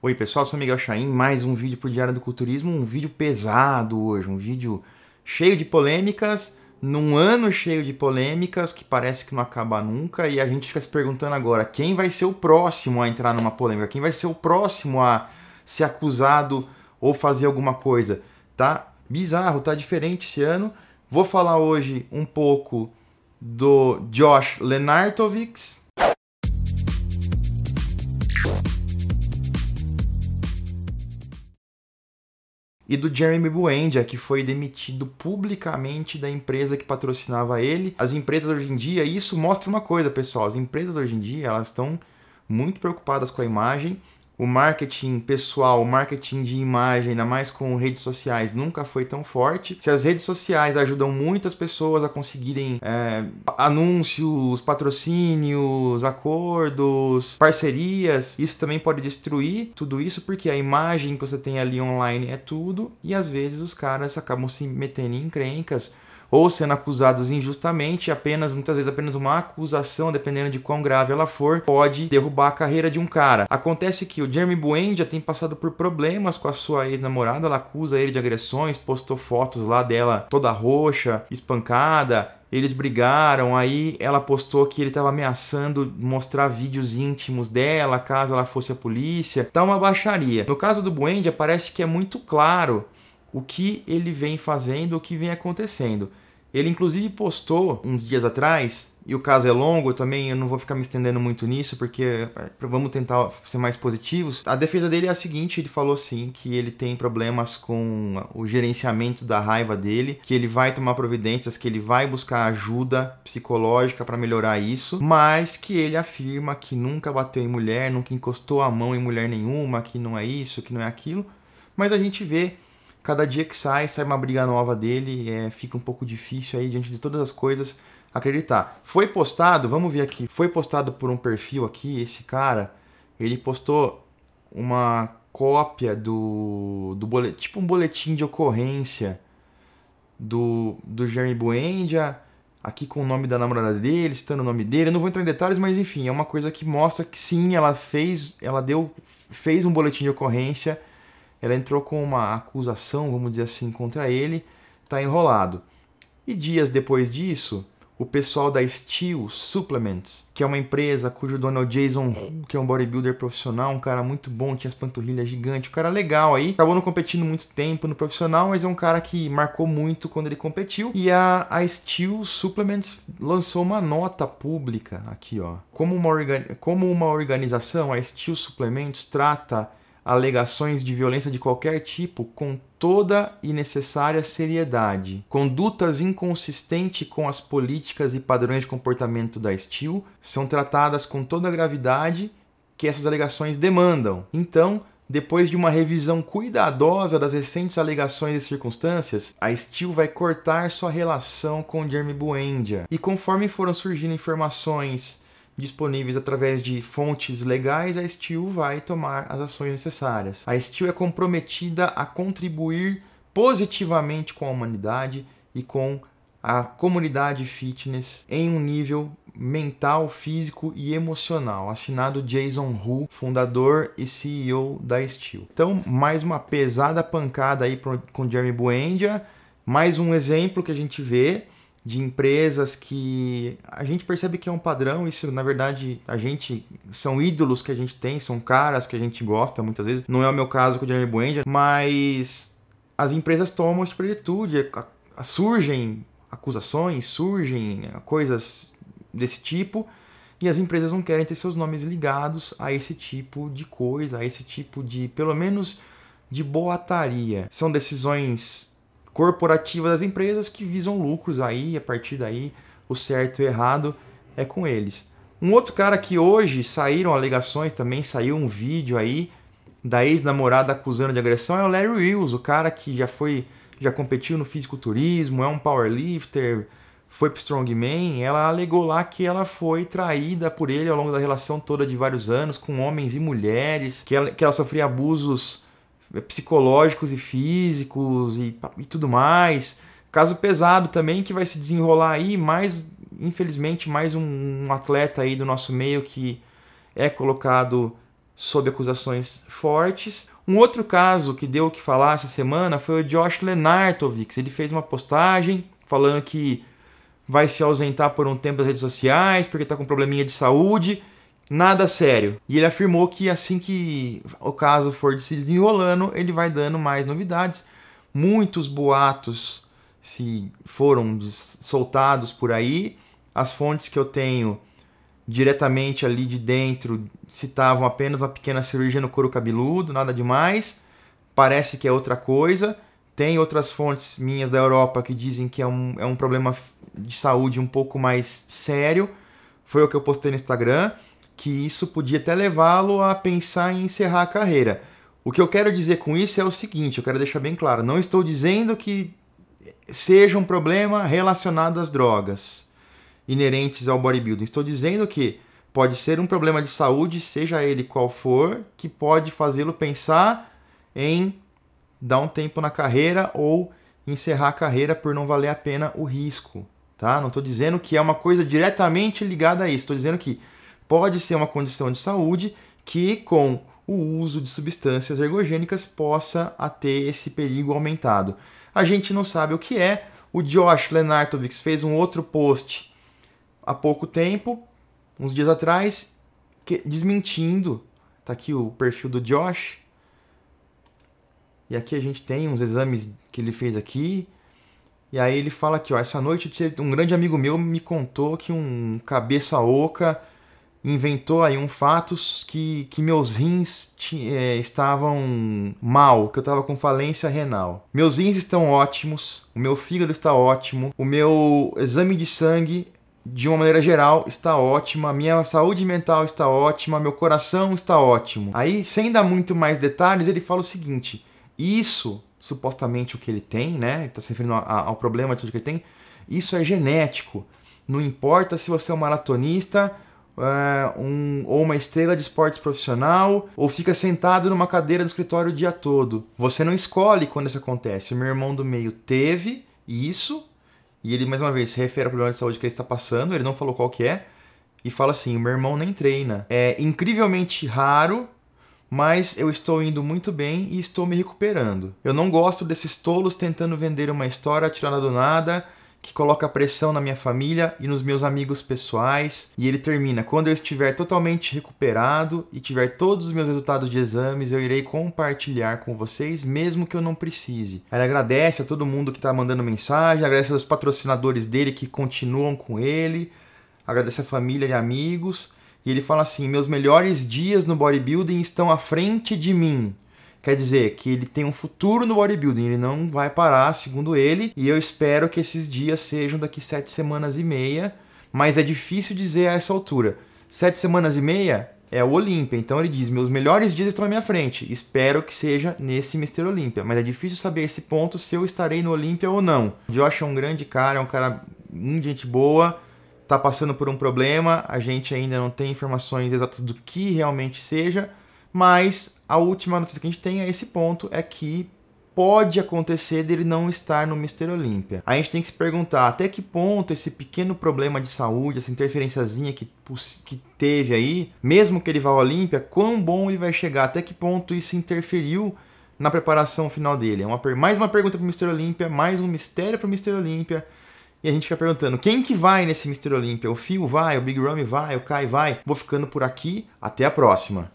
Oi pessoal, sou Miguel Chaim, mais um vídeo pro Diário do Culturismo, um vídeo pesado hoje, um vídeo cheio de polêmicas, num ano cheio de polêmicas que parece que não acaba nunca e a gente fica se perguntando agora quem vai ser o próximo a entrar numa polêmica, quem vai ser o próximo a ser acusado ou fazer alguma coisa. Tá bizarro, tá diferente esse ano. Vou falar hoje um pouco do Josh Lenartovics, e do Jeremy Buendia, que foi demitido publicamente da empresa que patrocinava ele. As empresas hoje em dia, isso mostra uma coisa, pessoal, as empresas hoje em dia, elas estão muito preocupadas com a imagem o marketing pessoal, o marketing de imagem, ainda mais com redes sociais, nunca foi tão forte. Se as redes sociais ajudam muitas pessoas a conseguirem é, anúncios, patrocínios, acordos, parcerias, isso também pode destruir tudo isso, porque a imagem que você tem ali online é tudo, e às vezes os caras acabam se metendo em encrencas ou sendo acusados injustamente, apenas muitas vezes apenas uma acusação, dependendo de quão grave ela for, pode derrubar a carreira de um cara. Acontece que o Jeremy Buendia tem passado por problemas com a sua ex-namorada, ela acusa ele de agressões, postou fotos lá dela toda roxa, espancada, eles brigaram, aí ela postou que ele estava ameaçando mostrar vídeos íntimos dela caso ela fosse a polícia. Tá uma baixaria. No caso do Buendia, parece que é muito claro o que ele vem fazendo, o que vem acontecendo. Ele inclusive postou uns dias atrás, e o caso é longo, também eu não vou ficar me estendendo muito nisso, porque é, vamos tentar ser mais positivos. A defesa dele é a seguinte, ele falou sim que ele tem problemas com o gerenciamento da raiva dele, que ele vai tomar providências, que ele vai buscar ajuda psicológica para melhorar isso, mas que ele afirma que nunca bateu em mulher, nunca encostou a mão em mulher nenhuma, que não é isso, que não é aquilo. Mas a gente vê Cada dia que sai, sai uma briga nova dele, é, fica um pouco difícil aí, diante de todas as coisas, acreditar. Foi postado, vamos ver aqui, foi postado por um perfil aqui, esse cara, ele postou uma cópia do, do boletim, tipo um boletim de ocorrência do, do Jeremy Buendia, aqui com o nome da namorada dele, citando o nome dele. Eu não vou entrar em detalhes, mas enfim, é uma coisa que mostra que sim, ela fez, ela deu, fez um boletim de ocorrência ela entrou com uma acusação, vamos dizer assim, contra ele, está enrolado. E dias depois disso, o pessoal da Steel Supplements, que é uma empresa cujo dono é o Jason Hull, que é um bodybuilder profissional, um cara muito bom, tinha as panturrilhas gigantes, um cara legal aí. Acabou não competindo muito tempo no profissional, mas é um cara que marcou muito quando ele competiu. E a, a Steel Supplements lançou uma nota pública aqui, ó. Como uma, organi como uma organização, a Steel Supplements trata alegações de violência de qualquer tipo com toda e necessária seriedade. Condutas inconsistentes com as políticas e padrões de comportamento da STIL são tratadas com toda a gravidade que essas alegações demandam. Então, depois de uma revisão cuidadosa das recentes alegações e circunstâncias, a Steel vai cortar sua relação com Jeremy Buendia. E conforme foram surgindo informações disponíveis através de fontes legais, a Steel vai tomar as ações necessárias. A Steel é comprometida a contribuir positivamente com a humanidade e com a comunidade fitness em um nível mental, físico e emocional. Assinado Jason Hu, fundador e CEO da Steel. Então, mais uma pesada pancada aí com Jeremy Buendia, mais um exemplo que a gente vê de empresas que a gente percebe que é um padrão, isso na verdade a gente são ídolos que a gente tem, são caras que a gente gosta muitas vezes. Não é o meu caso com o Jeremy Buendia, mas as empresas tomam isso tipo atitude, é, surgem acusações, surgem é, coisas desse tipo, e as empresas não querem ter seus nomes ligados a esse tipo de coisa, a esse tipo de, pelo menos, de boataria. São decisões corporativa das empresas que visam lucros aí, a partir daí o certo e o errado é com eles. Um outro cara que hoje saíram alegações também, saiu um vídeo aí da ex-namorada acusando de agressão é o Larry Wills, o cara que já foi, já competiu no fisiculturismo, é um powerlifter, foi pro strongman, ela alegou lá que ela foi traída por ele ao longo da relação toda de vários anos com homens e mulheres, que ela, que ela sofria abusos psicológicos e físicos e, e tudo mais. Caso pesado também que vai se desenrolar aí, mais, infelizmente, mais um, um atleta aí do nosso meio que é colocado sob acusações fortes. Um outro caso que deu o que falar essa semana foi o Josh Lenartovix. Ele fez uma postagem falando que vai se ausentar por um tempo das redes sociais porque está com um probleminha de saúde. Nada sério. E ele afirmou que assim que o caso for se desenrolando, ele vai dando mais novidades. Muitos boatos se foram soltados por aí. As fontes que eu tenho diretamente ali de dentro citavam apenas uma pequena cirurgia no couro cabeludo, nada demais. Parece que é outra coisa. Tem outras fontes minhas da Europa que dizem que é um, é um problema de saúde um pouco mais sério. Foi o que eu postei no Instagram que isso podia até levá-lo a pensar em encerrar a carreira. O que eu quero dizer com isso é o seguinte, eu quero deixar bem claro, não estou dizendo que seja um problema relacionado às drogas inerentes ao bodybuilding. Estou dizendo que pode ser um problema de saúde, seja ele qual for, que pode fazê-lo pensar em dar um tempo na carreira ou encerrar a carreira por não valer a pena o risco, tá? Não estou dizendo que é uma coisa diretamente ligada a isso. Estou dizendo que pode ser uma condição de saúde que, com o uso de substâncias ergogênicas, possa ter esse perigo aumentado. A gente não sabe o que é. O Josh Lenartovics fez um outro post há pouco tempo, uns dias atrás, que, desmentindo. Tá aqui o perfil do Josh. E aqui a gente tem uns exames que ele fez aqui. E aí ele fala aqui, ó, essa noite um grande amigo meu me contou que um cabeça oca inventou aí um fatos que, que meus rins é, estavam mal, que eu estava com falência renal. Meus rins estão ótimos, o meu fígado está ótimo, o meu exame de sangue de uma maneira geral, está ótima, minha saúde mental está ótima, meu coração está ótimo. Aí, sem dar muito mais detalhes, ele fala o seguinte: isso, supostamente o que ele tem, né? Ele está se referindo ao problema de saúde que ele tem, isso é genético. Não importa se você é um maratonista é, um, ou uma estrela de esportes profissional, ou fica sentado numa cadeira do escritório o dia todo. Você não escolhe quando isso acontece. O meu irmão do meio teve isso, e ele, mais uma vez, se refere ao problema de saúde que ele está passando, ele não falou qual que é, e fala assim, o meu irmão nem treina. É incrivelmente raro, mas eu estou indo muito bem e estou me recuperando. Eu não gosto desses tolos tentando vender uma história tirada do nada, que coloca pressão na minha família e nos meus amigos pessoais. E ele termina: quando eu estiver totalmente recuperado e tiver todos os meus resultados de exames, eu irei compartilhar com vocês, mesmo que eu não precise. Ele agradece a todo mundo que está mandando mensagem, agradece aos patrocinadores dele que continuam com ele, agradece a família e amigos. E ele fala assim: meus melhores dias no bodybuilding estão à frente de mim. Quer dizer que ele tem um futuro no bodybuilding, ele não vai parar, segundo ele, e eu espero que esses dias sejam daqui sete semanas e meia, mas é difícil dizer a essa altura. Sete semanas e meia é o Olímpia, então ele diz: meus melhores dias estão à minha frente, espero que seja nesse Mr. Olímpia, mas é difícil saber esse ponto se eu estarei no Olímpia ou não. O Josh é um grande cara, é um cara, de gente boa, tá passando por um problema, a gente ainda não tem informações exatas do que realmente seja mas a última notícia que a gente tem a esse ponto é que pode acontecer dele não estar no Mister Olímpia. A gente tem que se perguntar até que ponto esse pequeno problema de saúde, essa interferenciazinha que, que teve aí, mesmo que ele vá ao Olímpia, quão bom ele vai chegar, até que ponto isso interferiu na preparação final dele. É uma, mais uma pergunta para o Mister Olímpia, mais um mistério para o Mister Olímpia. E a gente fica perguntando, quem que vai nesse Mister Olímpia? O Phil vai, o Big Ramy vai, o Kai vai? Vou ficando por aqui, até a próxima.